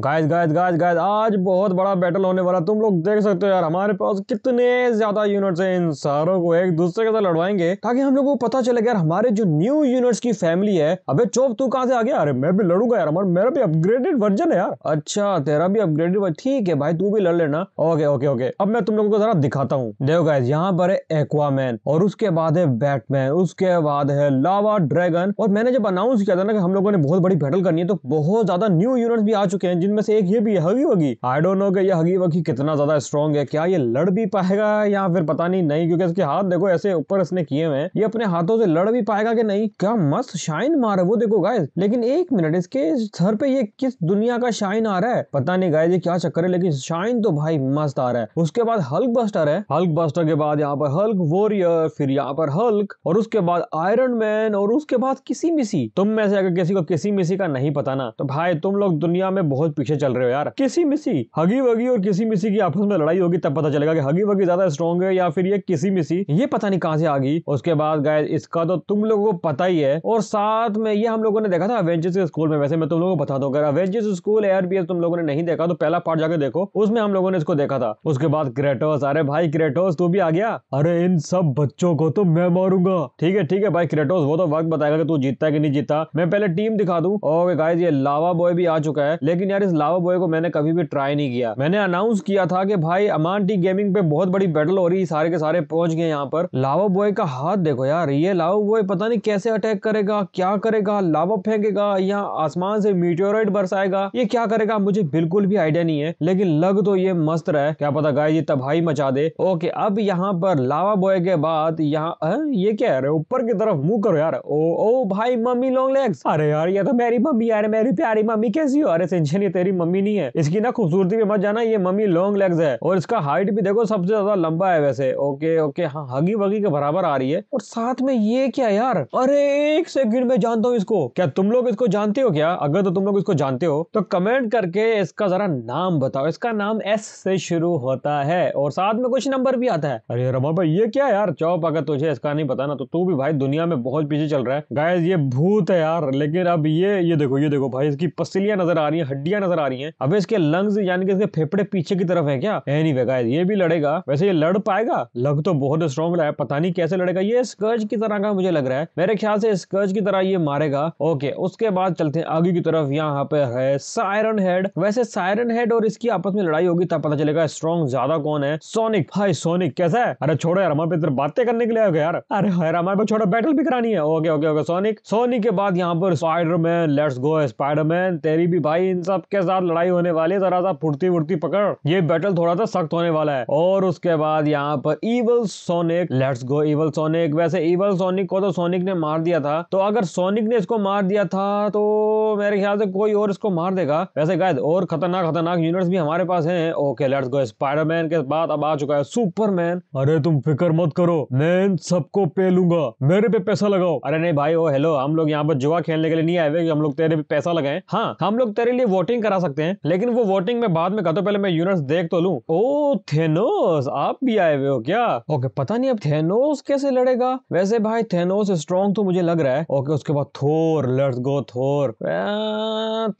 guys guys guys guys आज बहुत बड़ा बैटल होने वाला तुम लोग देख सकते हो यार हमारे पास कितने ज्यादा यूनिट्स हैं इन सारों को एक दूसरे के साथ लड़वाएंगे ताकि हम लोगों को पता चले यार हमारे जो न्यू यूनिट्स की फैमिली है अबे चोप तू कहां से आ गया अरे मैं भी लड़ूंगा यार मेरा भी अपग्रेडेड वर्जन है यार अच्छा तेरा भी अपग्रेडेड ठीक है भाई तू भी लड़ लेना ओके ओके ओके अब मैं तुम लोगों को जरा दिखाता हूँ देव गायस यहाँ पर है एक्वामैन और उसके बाद है बैटमैन उसके बाद है लावा ड्रैगन और मैंने जब अनाउंस किया था ना कि हम लोगों ने बहुत बड़ी बैटल करनी है तो बहुत ज्यादा न्यू यूनिट्स भी आ चुके हैं जिनमें से एक ये भी हगी वगी आई डोंट नो कि ये हगी वगी कितना ज्यादा स्ट्रॉन्ग है क्या ये लड़ भी पाएगा या फिर पता नहीं नहीं क्योंकि इसके हाथ देखो ऐसे ऊपर इसने किए हुए हैं ये अपने हाथों से लड़ भी पाएगा कि नहीं क्या मस्त शाइन मार वो देखो गाय लेकिन एक मिनट इसके सर पे ये किस दुनिया का शाइन आ रहा है पता नहीं गाय ये क्या चक्कर है लेकिन शाइन तो भाई मस्त आ रहा है उसके बाद हल्क बस्टर है हल्क बस्टर के बाद यहाँ पर हल्क वॉरियर फिर यहाँ पर हल्क और उसके बाद आयरन मैन और उसके बाद किसी मिसी तुम में से अगर किसी को किसी मिसी का नहीं पता ना तो भाई तुम लोग दुनिया में बहुत पीछे चल रहे हो यार किसी मिसी हगी वगी और किसी मिसी की आपस में लड़ाई होगी तब पता चलेगा कि हगी वगी ज्यादा स्ट्रॉन्ग है या फिर ये किसी मिसी ये पता नहीं कहाँ से आ गई उसके बाद गाय इसका तो तुम लोगों को पता ही है और साथ में ये हम लोगों ने देखा था अवेंजर्स स्कूल में वैसे मैं तुम लोगों को बता दो अवेंजर्स स्कूल एयरबीएस तुम लोगों ने नहीं देखा तो पहला पार्ट जाकर देखो उसमें हम लोगों ने इसको देखा था उसके बाद क्रेटोस अरे भाई क्रेटोस तू भी आ गया अरे इन सब बच्चों को तो मैं मारूंगा ठीक है ठीक है भाई क्रेटोस वो तो वक्त बताएगा कि तू जीतता है कि नहीं जीतता मैं पहले टीम दिखा दूं और गाइस ये लावा बॉय भी आ चुका है लेकिन यार इस लावा बॉय को मैंने कभी भी ट्राई नहीं किया मैंने अनाउंस किया था कि भाई अमान टी गेमिंग पे बहुत बड़ी बैटल हो रही है सारे के सारे पहुंच गए यहाँ पर लावा बॉय का हाथ देखो यार ये लावा बॉय पता नहीं कैसे अटैक करेगा क्या करेगा लावा फेंकेगा या आसमान से मीटियोराइट बरसाएगा ये क्या करेगा मुझे बिल्कुल भी आइडिया नहीं है लेकिन लग तो ये मस्त रहा क्या पता गाय जी तबाही मचा दे ओके अब यहाँ पर लावा बॉय के बाद यहाँ ये क्या है ऊपर की तरफ मुंह करो यार ओ ओ भाई मम्मी लॉन्ग लेग्स अरे यार ये तो मेरी मम्मी यार मेरी प्यारी मम्मी कैसी हो अरे टेंशन ये तेरी मम्मी नहीं है इसकी ना खूबसूरती पे मत जाना ये मम्मी लॉन्ग लेग्स है और इसका हाइट भी देखो सबसे ज्यादा लंबा है वैसे ओके ओके हाँ हगी वगी के बराबर आ रही है और साथ में ये क्या यार अरे एक सेकंड में जानता हूँ इसको क्या तुम लोग इसको जानते हो क्या अगर तो तुम लोग इसको जानते हो तो कमेंट करके इसका जरा नाम बताओ इसका नाम एस से शुरू होता है और साथ में कुछ नंबर भी आता है अरे रमा भाई ये क्या यार चौप अगर तुझे इसका नहीं पता ना तो तू भी भाई दुनिया में बहुत पीछे चल रहा है गाय ये भूत है यार लेकिन अब ये ये देखो ये देखो भाई इसकी पसलियां नजर आ रही है हड्डियां क्या नजर आ रही है अब इसके लंग्स यानी कि इसके फेफड़े पीछे की तरफ है क्या है नहीं वेगा ये भी लड़ेगा वैसे ये लड़ पाएगा लग तो बहुत स्ट्रॉन्ग रहा है पता नहीं कैसे लड़ेगा ये स्कर्ज की तरह का मुझे लग रहा है मेरे ख्याल से स्कर्ज की तरह ये मारेगा ओके उसके बाद चलते हैं आगे की तरफ यहाँ पे है सायरन हेड वैसे सायरन हेड और इसकी आपस में लड़ाई होगी तब पता चलेगा स्ट्रॉन्ग ज्यादा कौन है सोनिक भाई सोनिक कैसा है अरे छोड़ो यार हमारे इधर बातें करने के लिए आओगे यार अरे हमारे छोड़ो बैटल भी करानी है okay okay okay Sonic Sonic के बाद यहाँ पर स्पाइडरमैन लेट्स गो स्पाइडरमैन तेरी भी भाई इन सब सबके साथ लड़ाई होने वाली है जरा सा फुर्ती वुर्ती पकड़ ये बैटल थोड़ा सा सख्त होने वाला है और उसके बाद यहाँ पर Evil Sonic let's go Evil Sonic वैसे इवल सोनिक को तो सोनिक ने मार दिया था तो अगर सोनिक ने इसको मार दिया था तो मेरे ख्याल से कोई और इसको मार देगा वैसे गायद और खतरनाक खतरनाक यूनिट्स भी हमारे पास है ओके लेट्स गो स्पाइडरमैन के बाद अब आ चुका है सुपरमैन अरे तुम फिक्र मत करो मैं सबको पे लूंगा मेरे पे पैसा लगाओ अरे नहीं भाई ओ हेलो हम लोग यहाँ पर जुआ खेलने के लिए नहीं आए हुए हम लोग तेरे पे पैसा लगाए हाँ हम लोग तेरे लिए वोटिंग वोटिंग करा सकते हैं लेकिन वो वोटिंग में बाद में कहते तो पहले मैं यूनिट देख तो लू ओ थे आप भी आए हुए हो क्या ओके पता नहीं अब थे कैसे लड़ेगा वैसे भाई थे स्ट्रॉन्ग तो मुझे लग रहा है ओके उसके बाद थोर लेट्स गो थोर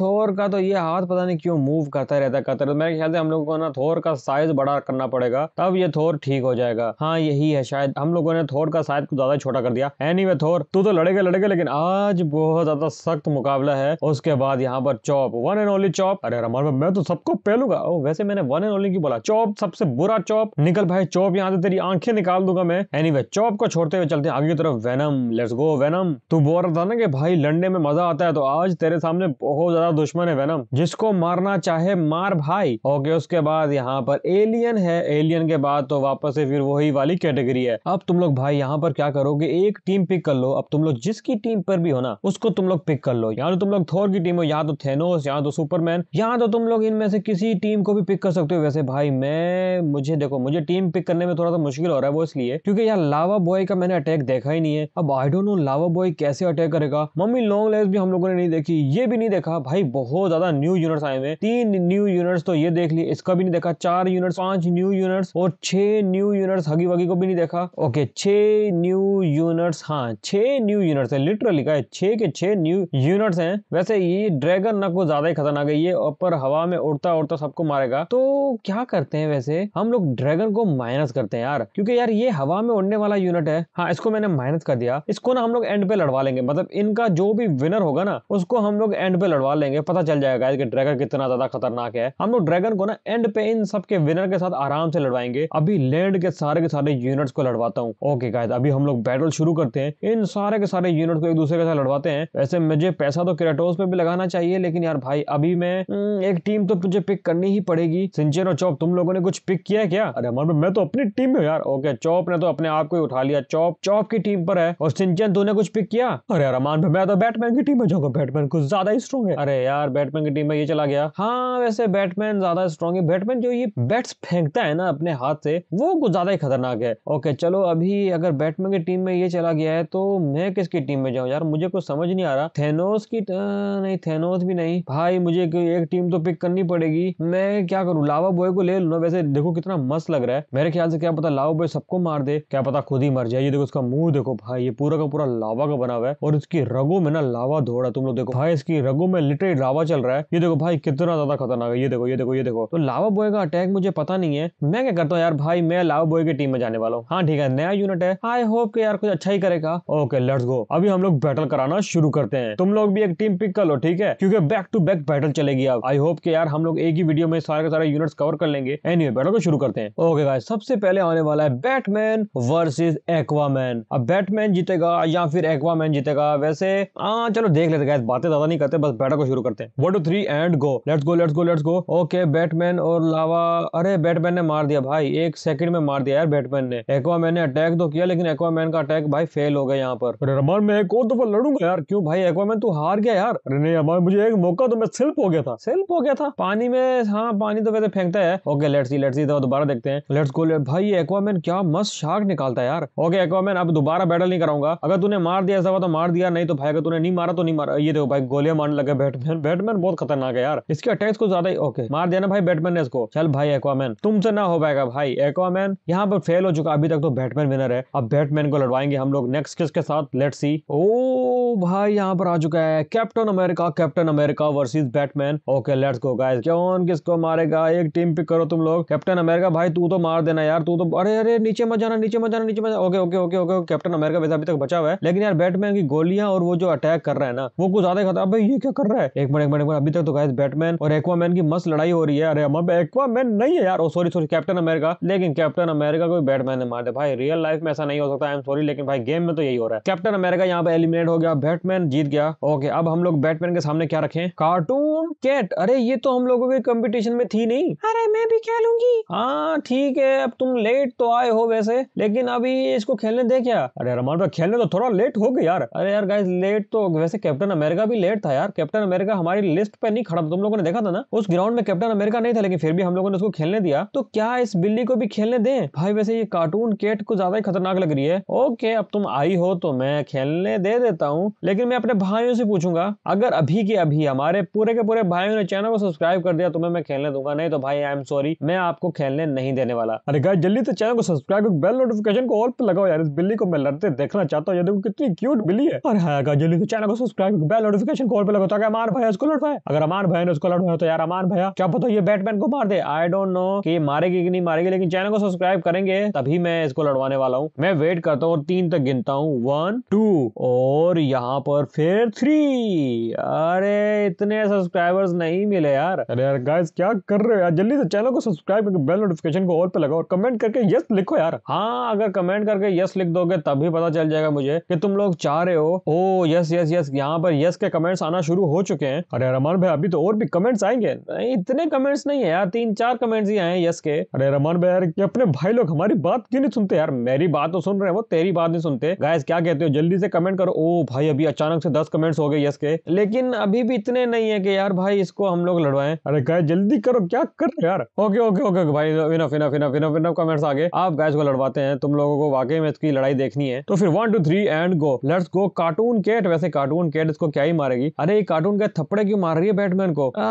थोर का तो ये हाथ पता नहीं क्यों मूव करता रहता करता रहता मेरे ख्याल से हम लोगों को ना थोर का साइज बड़ा करना पड़ेगा तब ये थोर ठीक हो जाएगा हाँ यही है शायद हम लोगों ने थोर का साइज ज्यादा छोटा कर दिया एनी anyway, थोर तू तो लड़ेगा लड़ेगा लेकिन आज बहुत ज्यादा सख्त मुकाबला है उसके बाद यहाँ पर chop one and only only chop अरे रमान मैं तो सबको पहलूंगा वैसे मैंने वन एंड ओनली की बोला चॉप सबसे बुरा चॉप निकल भाई चॉप यहाँ से तेरी आंखें निकाल दूंगा मैं एनी anyway, चॉप को छोड़ते हुए चलते आगे की तरफ वेनम लेट्स गो वेनम तू बोल रहा था ना कि भाई लड़ने में मजा आता है तो आज तेरे सामने बहुत ज्यादा दुश्मन है वेनम जिसको मारना चाहे मार भाई ओके उसके बाद यहाँ पर एलियन है एलियन के बाद तो वापस से फिर वही वाली कैटेगरी है अब तुम लोग भाई यहाँ पर क्या करोगे एक टीम पिक कर लो अब तुम लोग जिसकी टीम पर भी हो ना उसको तुम लोग पिक कर लो या तो तुम लोग थोर की टीम हो या तो थेनोस या तो सुपर सुपरमैन यहाँ तो तुम लोग इनमें से किसी टीम को भी पिक कर सकते हो वैसे भाई मैं मुझे देखो मुझे टीम पिक करने में थोड़ा सा मुश्किल हो रहा है वो इसलिए क्योंकि यार लावा बॉय का मैंने अटैक देखा ही नहीं है अब I don't know lava boy कैसे अटैक करेगा मम्मी लॉन्ग लेस भी हम लोगों ने नहीं देखी ये भी नहीं देखा भाई बहुत ज्यादा न्यू यूनिट्स आए हुए तीन न्यू यूनिट्स तो ये देख लिए इसका भी नहीं देखा चार यूनिट्स पांच न्यू यूनिट्स और छह न्यू यूनिट्स हगी वगी को भी नहीं देखा ओके छह न्यू यूनिट्स हाँ छह न्यू यूनिट्स है लिटरली का छह के छह न्यू यूनिट्स हैं वैसे ये ड्रैगन नक को ज्यादा ही खतरनाक गई है और पर हवा में उड़ता उड़ता सबको मारेगा तो क्या करते हैं वैसे हम लोग ड्रैगन को माइनस करते हैं यार क्योंकि यार ये हवा में उड़ने वाला यूनिट है हाँ इसको मैंने माइनस कर दिया इसको ना हम लोग एंड पे लड़वा लेंगे मतलब इनका जो भी विनर होगा ना उसको हम लोग एंड पे लड़वा लेंगे पता चल जाएगा कि ड्रैगन कितना ज्यादा खतरनाक है हम लोग ड्रैगन को ना एंड पे इन सबके विनर के साथ आराम से लड़वाएंगे अभी लैंड के सारे के सारे यूनिट्स को लड़वाता हूँ ओके गाइस अभी हम लोग बैटल शुरू करते हैं इन सारे के सारे यूनिट को एक दूसरे के साथ लड़वाते हैं वैसे मुझे पैसा तो क्रेटोस पे भी लगाना चाहिए लेकिन यार भाई अभी अभी मैं हम्म, एक टीम तो मुझे पिक करनी ही पड़ेगी सिंचन और चौप तुम लोगों ने कुछ पिक किया है क्या अरे अमर मैं तो अपनी टीम में यार ओके चौप ने तो अपने आप को ही उठा लिया चौप चौप की टीम पर है और सिंचन तूने कुछ पिक किया अरे यार अमान भाई मैं तो बैटमैन की टीम में जाऊंगा बैटमैन कुछ ज्यादा ही स्ट्रॉन्ग है अरे यार बैटमैन की टीम में ये चला गया हाँ वैसे बैटमैन ज्यादा स्ट्रॉन्ग है बैटमैन जो ये बैट्स फेंकता है ना अपने हाथ से वो कुछ ज्यादा ही खतरनाक है ओके चलो अभी अगर बैटमैन की टीम में ये चला गया है तो मैं किसकी टीम में जाऊँ यार मुझे कुछ समझ नहीं आ रहा थेनोस की नहीं थेनोस भी नहीं भाई मुझे मुझे एक, एक टीम तो पिक करनी पड़ेगी मैं क्या करूँ लावा बॉय को ले लू ना वैसे देखो कितना मस्त लग रहा है मेरे ख्याल से क्या पता लावा बॉय सबको मार दे क्या पता खुद ही मर जाए ये देखो उसका मुंह देखो भाई ये पूरा का पूरा लावा का बना हुआ है और इसकी रगो में ना लावा धोड़ा तुम लोग देखो भाई इसकी रगो में लिटरेट लावा चल रहा है ये देखो भाई कितना ज्यादा खतरनाक है ये देखो ये देखो ये देखो तो लावा बॉय का अटैक मुझे पता नहीं है मैं क्या करता हूँ यार भाई मैं लावा बॉय की टीम में जाने वाला हूँ हाँ ठीक है नया यूनिट है आई होप के यार कुछ अच्छा ही करेगा ओके लेट्स गो अभी हम लोग बैटल कराना शुरू करते हैं तुम लोग भी एक टीम पिक कर लो ठीक है क्योंकि back to back battle battle चलेगी अब आई होप कि यार हम लोग एक ही वीडियो में सारे सारे यूनिट्स कवर कर लेंगे एनीवे बैटल को शुरू करते हैं ओके गाइस सबसे पहले आने वाला है बैटमैन वर्सेस एक्वामैन अब बैटमैन जीतेगा या फिर एक्वामैन जीतेगा वैसे हाँ चलो देख लेते गाइस बातें ज्यादा नहीं करते बस बैटल को शुरू करते हैं one two three and go let's go let's go let's go okay Batman और लावा अरे बैटमैन ने मार दिया भाई एक सेकंड में मार दिया यार बैटमैन ने एक्वामैन ने अटैक तो किया लेकिन एक्वामैन का अटैक भाई फेल हो गया यहाँ पर रमन मैं एक और दफा लड़ूंगा यार क्यों भाई एक्वामैन तू हार गया यार अरे नहीं मुझे एक मौका तो मैं सिर्फ सेल्फ हो गया था सेल्फ हो गया था पानी में हाँ पानी तो वैसे फेंकता है okay let's see let's see दोबारा देखते हैं लेट्स गो भाई एक्वामैन क्या मस्त शार्क निकालता है यार ओके एक्वामैन अब दोबारा बैटल नहीं कराऊंगा अगर तूने मार दिया ऐसा तो मार दिया नहीं तो भाई अगर तूने नहीं मारा तो नहीं मारा ये देखो भाई गोलियां मारने लगे बैटमैन बैटमैन बहुत खतरनाक है यार इसके अटैक्स को ज्यादा ही ओके मार दिया ना भाई बैटमैन ने इसको चल भाई एक्वामैन तुमसे ना हो पाएगा भाई एक्वामैन यहाँ पर फेल हो चुका अभी तक तो बैटमैन विनर है अब बैटमैन को लड़वाएंगे हम लोग नेक्स्ट किसके साथ लेट्स सी ओ भाई यहाँ पर आ चुका है Captain America Captain America versus bat Batman okay let's go guys John किसको मारेगा एक टीम पिक करो तुम लोग कैप्टन अमेरिका भाई तू तो मार देना यार तू तो अरे अरे नीचे मत जाना नीचे मत जाना नीचे मत okay okay okay okay Captain America वैसे अभी तक बचा हुआ है लेकिन यार बैटमैन की गोलियां और वो जो अटैक कर रहा है ना वो कुछ ज्यादा ही खतरा भाई ये क्या कर रहा है एक मिनट एक मिनट अभी तक तो गाइस बैटमैन और एक्वामैन की मस्त लड़ाई हो रही है अरे हम एक्वामैन नहीं है यार oh sorry sorry Captain America लेकिन कैप्टन अमेरिका को बैटमैन ने मार दिया भाई रियल लाइफ में ऐसा नहीं हो सकता आई एम सॉरी लेकिन भाई गेम में तो यही हो रहा है कैप्टन अमेरिका यहाँ पे एलिमिनेट हो गया बैटमैन जीत गया ओके अब हम लोग बैटमैन के सामने क्या रखें कार्टून डोंट कैट अरे ये तो हम लोगों के कंपटीशन में थी नहीं अरे मैं भी खेलूंगी हाँ ठीक है अब तुम लेट तो आए हो वैसे लेकिन अभी इसको खेलने दे क्या अरे रमान भाई खेलने तो थोड़ा लेट हो गया यार अरे यार गाइस लेट तो वैसे कैप्टन अमेरिका भी लेट था यार कैप्टन अमेरिका हमारी लिस्ट पे नहीं खड़ा तुम लोगों ने देखा था ना उस ग्राउंड में कैप्टन अमेरिका नहीं था लेकिन फिर भी हम लोगों ने उसको खेलने दिया तो क्या इस बिल्ली को भी खेलने दे भाई वैसे ये कार्टून केट को ज्यादा ही खतरनाक लग रही है ओके अब तुम आई हो तो मैं खेलने दे देता हूँ लेकिन मैं अपने भाइयों से पूछूंगा अगर अभी के अभी हमारे पूरे के पूरे भाइयों ने चैनल को सब्सक्राइब कर दिया तुम्हें मैं खेलने दूंगा नहीं तो भाई आई एम सॉरी मैं आपको खेलने नहीं देने वाला अरे गाय जल्दी से चैनल को सब्सक्राइब कर बेल नोटिफिकेशन को ऑल पर लगाओ यार इस बिल्ली को मैं लड़ते देखना चाहता हूँ देखो कितनी क्यूट बिल्ली है और हाँ जल्दी से चैनल को सब्सक्राइब बेल नोटिफिकेशन को ऑल पे लगाओ ताकि अमार भैया इसको लड़वाए अगर अमार भाई ने उसको लड़वाया तो यार अमार भैया क्या पता ये बैटमैन को मार दे आई डोंट नो कि मारेगी कि नहीं मारेगी लेकिन चैनल को सब्सक्राइब करेंगे तभी मैं इसको लड़वाने वाला हूँ मैं वेट करता हूँ तीन तक गिनता हूँ वन टू और यहाँ पर फिर थ्री अरे इतने सब्सक्राइब सब्सक्राइबर्स नहीं मिले यार अरे यार गाइस क्या कर रहे हो यार जल्दी से चैनल को सब्सक्राइब करके बेल नोटिफिकेशन को ऑल पे लगाओ और कमेंट करके यस लिखो यार हाँ अगर कमेंट करके यस लिख दोगे तभी पता चल जाएगा मुझे कि तुम लोग चाह रहे हो ओ यस यस यस यहाँ पर यस के कमेंट्स आना शुरू हो चुके हैं अरे रमान भाई अभी तो और भी कमेंट्स आएंगे इतने कमेंट्स नहीं है यार तीन चार कमेंट्स ही आए यस के अरे रमान भाई यार अपने भाई लोग हमारी बात क्यों नहीं सुनते यार मेरी बात तो सुन रहे हैं वो तेरी बात नहीं सुनते गाइस क्या कहते हो जल्दी से कमेंट करो ओ भाई अभी अचानक से दस कमेंट्स हो गए यस के लेकिन अभी भी इतने नहीं है कि यार यार भाई इसको हम लोग लड़वाए अरे गाय जल्दी करो क्या कर यार ओके ओके ओके भाई enough enough enough enough enough comments आगे आप गाइस को लड़वाते हैं तुम लोगों को वाकई में इसकी लड़ाई देखनी है तो फिर one two three and go let's go cartoon cat वैसे कार्टून कैट इसको क्या ही मारेगी अरे ये कार्टून कैट थप्पड़े क्यों मार रही है बैटमैन को आ,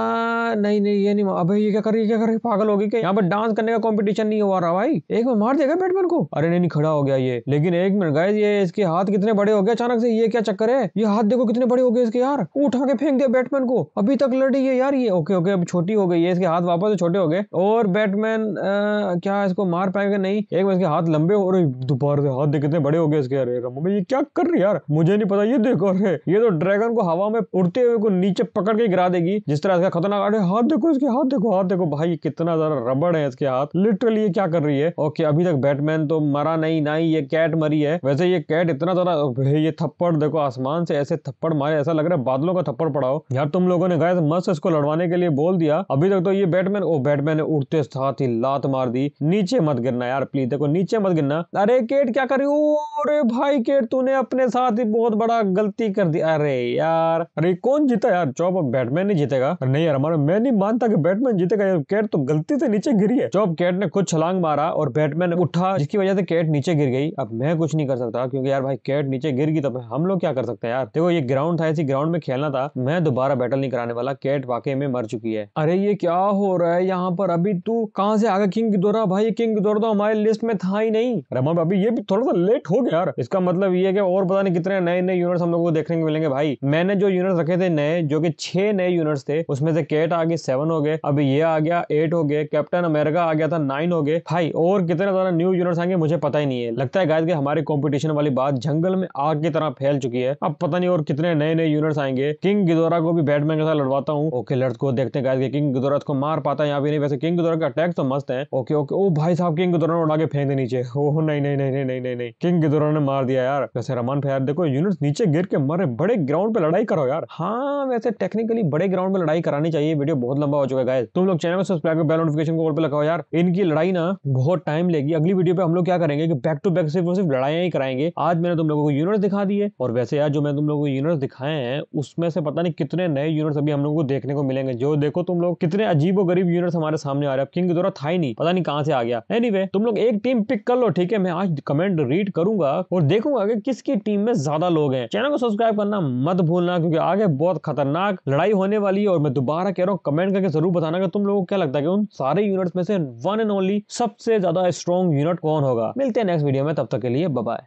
नहीं नहीं ये नहीं अबे ये क्या कर रही क्या कर रही पागल होगी क्या यहाँ पर डांस करने का कॉम्पिटिशन नहीं हो रहा भाई एक में मार देगा बैटमैन को अरे नहीं खड़ा हो गया ये लेकिन एक मिनट गाय ये इसके हाथ कितने बड़े हो गए अचानक से ये क्या चक्कर है ये हाथ देखो कितने बड़े हो गए इसके यार उठा के फेंक दिया बैटमैन को अभी अभी तक लड़ रही है यार ये ओके ओके अब छोटी हो गई है इसके हाथ वापस छोटे हो गए और बैटमैन क्या इसको मार पाएगा नहीं एक बार इसके हाथ लंबे हो रहे दोपहर से हाथ कितने बड़े हो गए इसके अरे रमो ये क्या कर रही यार मुझे नहीं पता ये देखो अरे ये तो ड्रैगन को हवा में उड़ते हुए को नीचे पकड़ के गिरा देगी जिस तरह इसका खतरनाक अरे हाथ देखो इसके हाथ देखो हाथ देखो भाई कितना ज्यादा रबड़ है इसके हाथ लिटरली ये क्या कर रही है ओके अभी तक बैटमैन तो मरा नहीं ना ही ये कैट मरी है वैसे ये कैट इतना ज्यादा ये थप्पड़ देखो आसमान से ऐसे थप्पड़ मारे ऐसा लग रहा है बादलों का थप्पड़ पड़ा हो यार तुम लोगों ने गाइस मस्त इसको लड़वाने के लिए बोल दिया अभी तक तो ये बैटमैन ओ बैटमैन ने उठते साथ ही लात मार दी नीचे मत गिरना यार प्लीज देखो नीचे मत गिरना अरे केट क्या कर रही अरे भाई केट तूने अपने साथ ही बहुत बड़ा गलती कर दी अरे यार अरे कौन जीता यार चौप अब बैटमैन नहीं जीतेगा नहीं यार हमारा मैं नहीं मानता कि बैटमैन जीतेगा यार कैट तो गलती से नीचे गिरी है चौप कैट ने खुद छलांग मारा और बैटमैन उठा जिसकी वजह से कैट नीचे गिर गई अब मैं कुछ नहीं कर सकता क्योंकि यार भाई कैट नीचे गिर गई तो हम लोग क्या कर सकते हैं यार देखो ये ग्राउंड था इसी ग्राउंड में खेलना था मैं दोबारा बैटल नहीं कराने वाला कैट वाकई में मर चुकी है अरे ये क्या हो रहा है यहाँ पर अभी तू कहाँ से आगे किंग दौरा भाई किंग दौरा तो हमारे लिस्ट में था ही नहीं रमन अभी ये भी थोड़ा सा लेट हो गया यार इसका मतलब ये है कि और पता नहीं कितने नए नए यूनिट्स हम लोग को देखने को मिलेंगे भाई मैंने जो यूनिट रखे थे नए जो की छह नए यूनिट्स थे उसमें से कैट आ गई सेवन हो गए अभी ये आ गया एट हो गए कैप्टन अमेरिका आ गया था नाइन हो गए भाई और कितने ज्यादा न्यू यूनिट्स आएंगे मुझे पता ही नहीं है लगता है गायद के हमारे कॉम्पिटिशन वाली बात जंगल में आग की तरह फैल चुकी है अब पता नहीं और कितने नए नए यूनिट्स आएंगे किंग गिदोरा को भी बैटमैन के साथ लड़वाता हूँ ओके लड़त को देखते हैं कि किंग गुदरत को मार पाता है यहाँ भी नहीं वैसे किंग गुदरत का अटैक तो मस्त है ओके ओके ओ भाई साहब किंग गुदरन उड़ा के फेंक दे नीचे ओ नहीं नहीं नहीं नहीं नहीं नहीं नहीं किंग गुदरन ने मार दिया यार वैसे रमान फैर देखो यूनिट नीचे गिर के मरे बड़े ग्राउंड पे लड़ाई करो यार हाँ वैसे टेक्निकली बड़े ग्राउंड में लड़ाई करानी चाहिए वीडियो बहुत लंबा हो चुका है तुम लोग चैनल में सब्सक्राइब बेल नोटिफिकेशन को पे लगाओ यार इनकी लड़ाई ना बहुत टाइम लेगी अगली वीडियो पे हम लोग क्या करेंगे कि बैक टू बैक सिर्फ सिर्फ लड़ाई ही कराएंगे आज मैंने तुम लोगों को यूनिट दिखा दिए और वैसे यार जो मैं तुम लोगों को यूनिट दिखाए हैं उसमें से पता नहीं कितने नए यूनिट अभी हम लोगों को देखने को मिलेंगे जो देखो तुम लोग कितने अजीब गरीब यूनिट्स हमारे सामने आ रहे हैं किंग दौरा था ही नहीं पता नहीं कहाँ से आ गया एनी anyway, तुम लोग एक टीम पिक कर लो ठीक है मैं आज कमेंट रीड करूंगा और देखूंगा कि किसकी टीम में ज्यादा लोग हैं चैनल को सब्सक्राइब करना मत भूलना क्योंकि आगे बहुत खतरनाक लड़ाई होने वाली है और मैं दोबारा कह रहा हूँ कमेंट करके जरूर बताना कि तुम लोगों को क्या लगता है कि उन सारे यूनिट्स में से वन एंड ओनली सबसे ज्यादा स्ट्रॉन्ग यूनिट कौन होगा मिलते हैं नेक्स्ट वीडियो में तब तक के लिए बबाई